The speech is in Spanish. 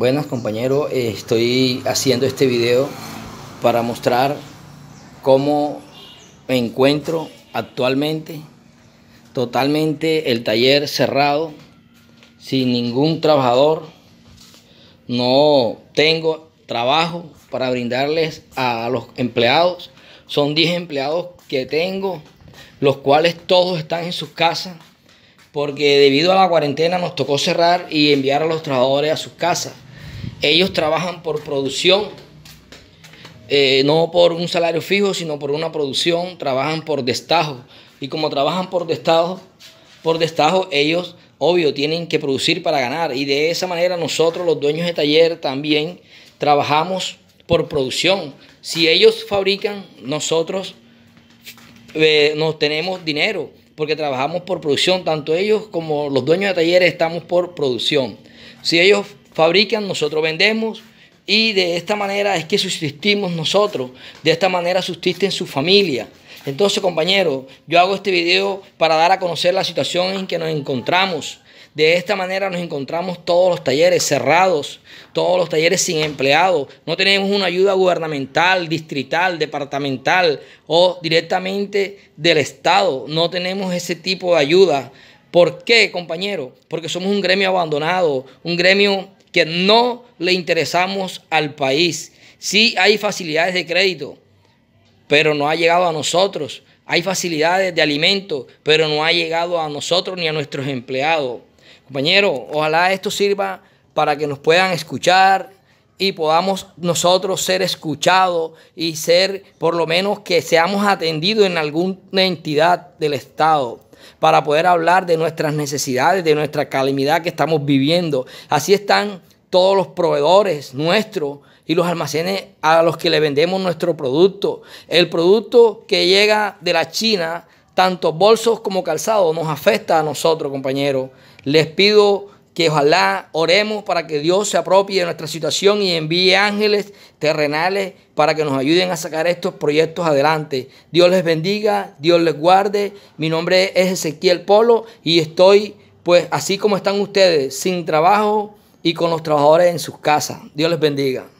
Buenas compañeros, eh, estoy haciendo este video para mostrar cómo me encuentro actualmente totalmente el taller cerrado, sin ningún trabajador. No tengo trabajo para brindarles a los empleados. Son 10 empleados que tengo, los cuales todos están en sus casas, porque debido a la cuarentena nos tocó cerrar y enviar a los trabajadores a sus casas. Ellos trabajan por producción, eh, no por un salario fijo, sino por una producción, trabajan por destajo. Y como trabajan por destajo, por destajo ellos, obvio, tienen que producir para ganar. Y de esa manera nosotros, los dueños de taller, también trabajamos por producción. Si ellos fabrican, nosotros eh, nos tenemos dinero, porque trabajamos por producción. Tanto ellos como los dueños de taller estamos por producción. Si ellos fabrican, nosotros vendemos y de esta manera es que subsistimos nosotros, de esta manera subsisten su familia. Entonces, compañeros, yo hago este video para dar a conocer la situación en que nos encontramos. De esta manera nos encontramos todos los talleres cerrados, todos los talleres sin empleados. No tenemos una ayuda gubernamental, distrital, departamental o directamente del Estado. No tenemos ese tipo de ayuda. ¿Por qué, compañero? Porque somos un gremio abandonado, un gremio que no le interesamos al país. Sí hay facilidades de crédito, pero no ha llegado a nosotros. Hay facilidades de alimento, pero no ha llegado a nosotros ni a nuestros empleados. Compañero, ojalá esto sirva para que nos puedan escuchar y podamos nosotros ser escuchados y ser, por lo menos, que seamos atendidos en alguna entidad del Estado para poder hablar de nuestras necesidades, de nuestra calamidad que estamos viviendo. Así están todos los proveedores nuestros y los almacenes a los que le vendemos nuestro producto. El producto que llega de la China, tanto bolsos como calzado, nos afecta a nosotros, compañeros. Les pido que ojalá oremos para que Dios se apropie de nuestra situación y envíe ángeles terrenales para que nos ayuden a sacar estos proyectos adelante. Dios les bendiga, Dios les guarde. Mi nombre es Ezequiel Polo y estoy, pues, así como están ustedes, sin trabajo y con los trabajadores en sus casas. Dios les bendiga.